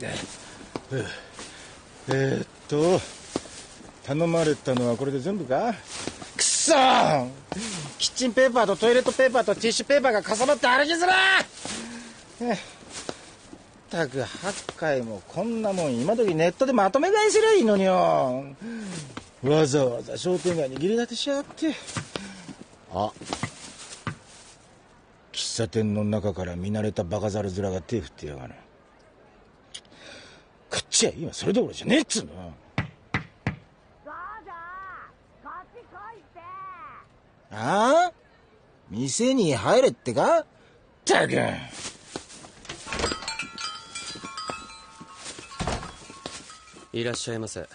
えー、っと頼まれたのはこれで全部かくそキッチンペーパーとトイレットペーパーとティッシュペーパーが重なって歩きづらったく8回もこんなもん今時ネットでまとめ買いすりゃいいのによわざわざ商店街に義理立てしやがってあ喫茶店の中から見慣れたバカ猿面が手振ってやがるち今それどころじゃねえっつうのああ店に入れってかったくいらっしゃいませ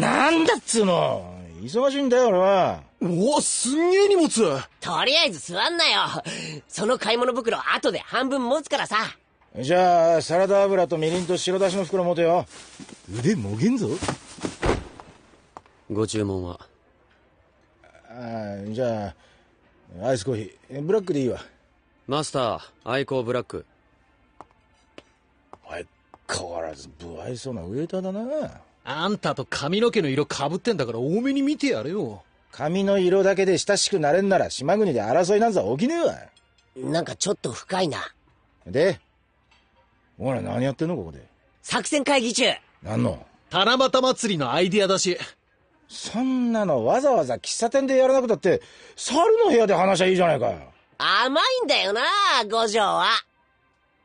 なんだっつうの忙しいんだよ俺はおおすんげえ荷物とりあえず座んなよその買い物袋後で半分持つからさじゃあサラダ油とみりんと白だしの袋持てよ腕もげんぞご注文はああじゃあアイスコーヒーブラックでいいわマスターアイコーブラック相変わらず不愛想なウエーターだなあんたと髪の毛の色かぶってんだから多めに見てやれよ髪の色だけで親しくなれんなら島国で争いなんざ起きねえわなんかちょっと深いなでおら、何やってんのここで。作戦会議中。何の七夕祭りのアイディア出し。そんなのわざわざ喫茶店でやらなくたって、猿の部屋で話しゃいいじゃないかよ。甘いんだよな、五条は。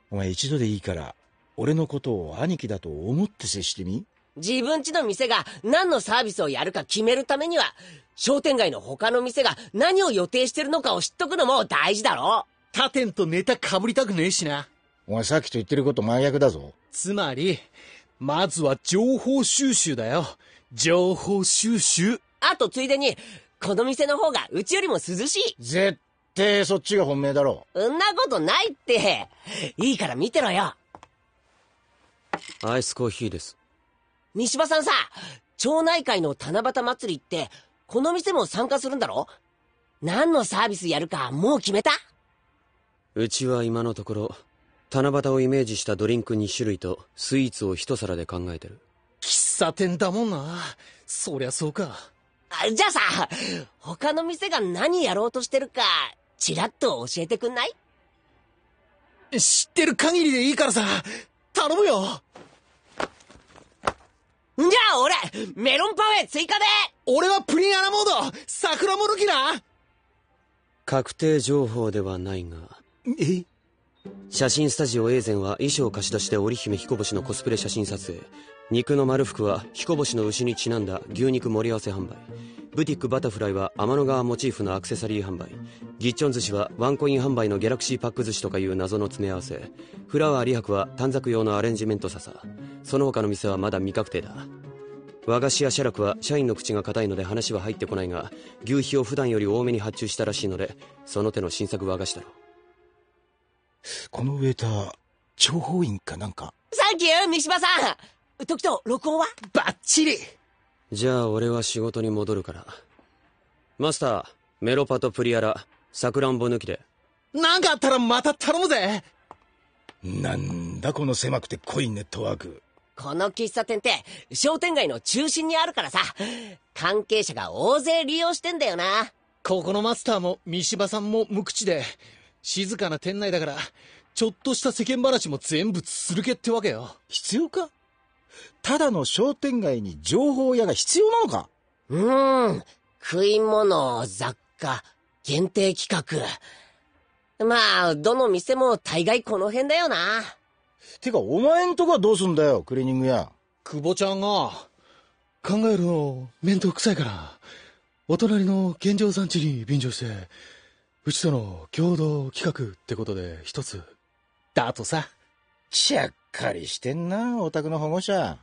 お前一度でいいから、俺のことを兄貴だと思って接してみ自分ちの店が何のサービスをやるか決めるためには、商店街の他の店が何を予定してるのかを知っとくのも大事だろ。他店とネタ被りたくねえしな。お前さっきと言ってること真逆だぞ。つまり、まずは情報収集だよ。情報収集。あとついでに、この店の方がうちよりも涼しい。絶対そっちが本命だろ。そんなことないって。いいから見てろよ。アイスコーヒーです。三島さんさ、町内会の七夕祭りって、この店も参加するんだろ何のサービスやるかもう決めたうちは今のところ七夕をイメージしたドリンク2種類とスイーツを一皿で考えてる喫茶店だもんなそりゃそうかじゃあさ他の店が何やろうとしてるかちらっと教えてくんない知ってる限りでいいからさ頼むよじゃあ俺メロンパフェ追加で俺はプリンアラモード桜もろきな確定情報ではないがえ写真スタジオエーゼンは衣装を貸し出して織姫彦星のコスプレ写真撮影肉の丸服は彦星の牛にちなんだ牛肉盛り合わせ販売ブティックバタフライは天の川モチーフのアクセサリー販売ギッチョン寿司はワンコイン販売のギャラクシーパック寿司とかいう謎の詰め合わせフラワーリ白は短冊用のアレンジメント笹その他の店はまだ未確定だ和菓子屋ラクは社員の口が硬いので話は入ってこないが牛皮を普段より多めに発注したらしいのでその手の新作和菓子だろうこのウェーター、諜報員かなんか。サンキュー、三島さん時と録音はバッチリじゃあ俺は仕事に戻るから。マスター、メロパとプリアラ、サクランボ抜きで。何かあったらまた頼むぜなんだこの狭くて濃いネットワーク。この喫茶店って商店街の中心にあるからさ、関係者が大勢利用してんだよな。ここのマスターも三島さんも無口で、静かな店内だから、ちょっとした世間話も全部するけってわけよ。必要かただの商店街に情報屋が必要なのかうーん。食い物、雑貨、限定企画。まあ、どの店も大概この辺だよな。てか、お前んとこはどうすんだよ、クリーニング屋。久保ちゃんが、考えるの面倒くさいから、お隣の現状産地に便乗して、うちとの共同企画ってことで一つ。だとさ。ちゃっかりしてんな、オタクの保護者。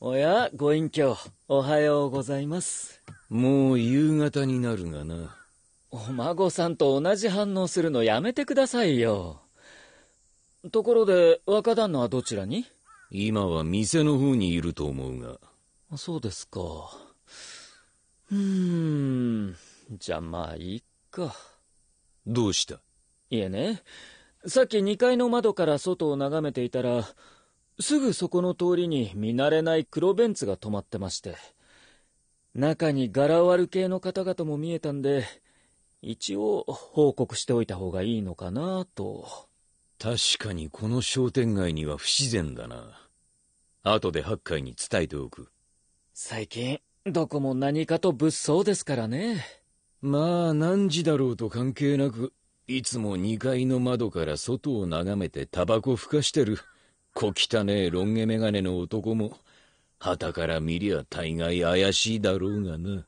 おや、ご隠居、おはようございます。もう夕方になるがな。お孫さんと同じ反応するのやめてくださいよ。ところで、若旦那はどちらに今は店の方にいると思うが。そうですか。うーん、じゃあまあいいか。どうしたいえね、さっき2階の窓から外を眺めていたら、すぐそこの通りに見慣れない黒ベンツが止まってまして、中に柄割る系の方々も見えたんで、一応報告しておいた方がいいのかなと。確かにこの商店街には不自然だな。後でカイに伝えておく。最近、どこも何かと物騒ですからね。まあ何時だろうと関係なく、いつも2階の窓から外を眺めてタバコふかしてる、小汚えロン毛メガネの男も、旗から見りゃ大概怪しいだろうがな。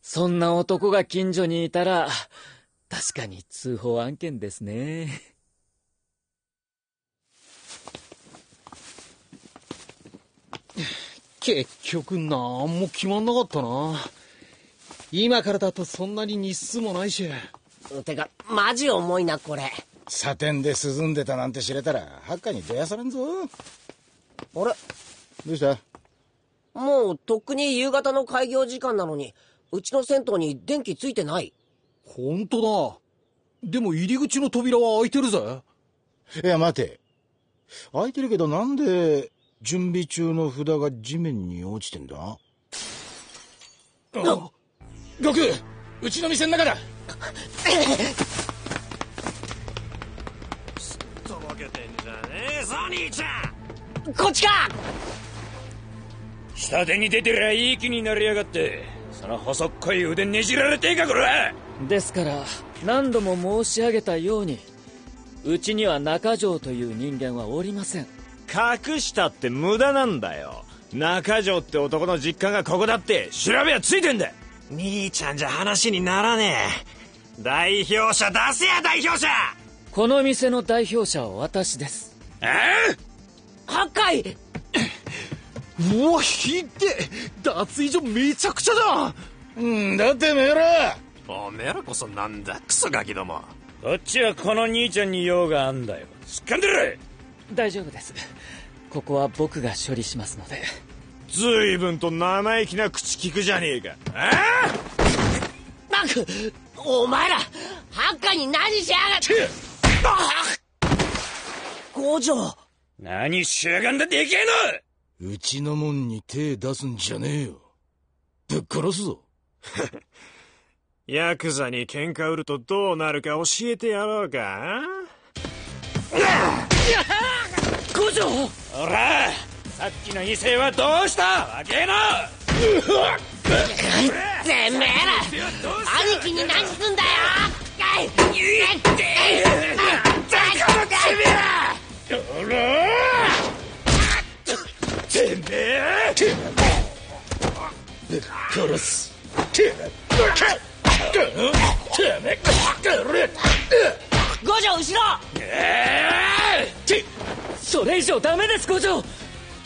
そんな男が近所にいたら、確かに通報案件ですね。結局なんも決まんなかったな。今からだとそんなに日数もないし。てか、マジ重いな、これ。サテンで涼んでたなんて知れたら、ハッカに出やされんぞ。あれどうしたもう、とっくに夕方の開業時間なのに、うちの銭湯に電気ついてない。ほんとだ。でも入り口の扉は開いてるぜ。いや、待て。開いてるけどなんで、準備中の札が地面に落ちてんだあ悟空うちの店の中だすっとぼけてんじゃねえぞ兄ちゃんこっちか下手に出てりゃいい気になりやがってその細っこい腕ねじられてえかこですから何度も申し上げたようにうちには中条という人間はおりません隠したって無駄なんだよ中条って男の実家がここだって調べはついてんだ兄ちゃんじゃ話にならねえ代表者出せや代表者この店の代表者は私ですええー、破壊 うわひで脱衣所めちゃくちゃだうんだってめえらおめえらこそなんだクソガキどもこっちはこの兄ちゃんに用があんだよすっかんでる大丈夫ですここは僕が処理しますので随分と生意気な口聞くじゃねえかああマクお前らハッカに何しやがって五条何しやがんだでけえのうちのもんに手出すんじゃねえよぶっ殺すぞヤクザに喧嘩売るとどうなるか教えてやろうかおほらさっきの異性はどうしたわけなてめえら兄貴に何すんだよだからてめえらてめえ殺すてめえ五条後ろそれ以上ダメです五条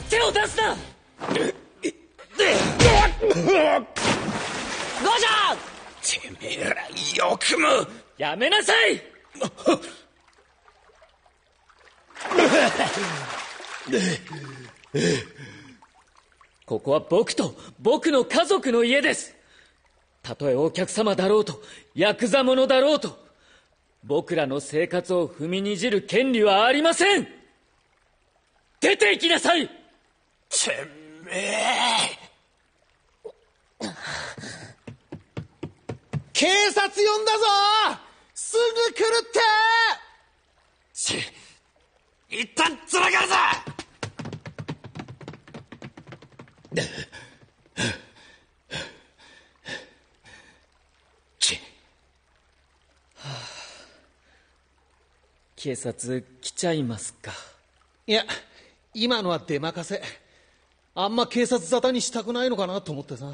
手を出すな五条てめえらよくもやめなさいここは僕と僕の家族の家ですたとえお客様だろうとヤクザ者だろうと僕らの生活を踏みにじる権利はありません出て行きなさいてめえ警察呼んだぞすぐ来るってち一旦つながるぞ警察来ちゃいますかいや今のは出まかせあんま警察沙汰にしたくないのかなと思ってさ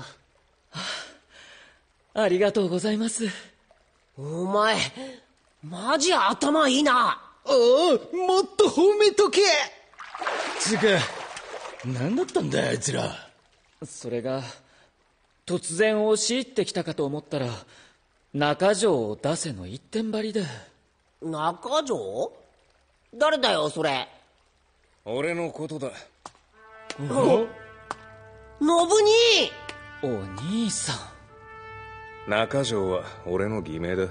ありがとうございますお前マジ頭いいなああもっと褒めとけつうか何だったんだあいつらそれが突然押し入ってきたかと思ったら中条を出せの一点張りで中条誰だよそれ俺のことだおノブ兄お兄さん中条は俺の偽名だ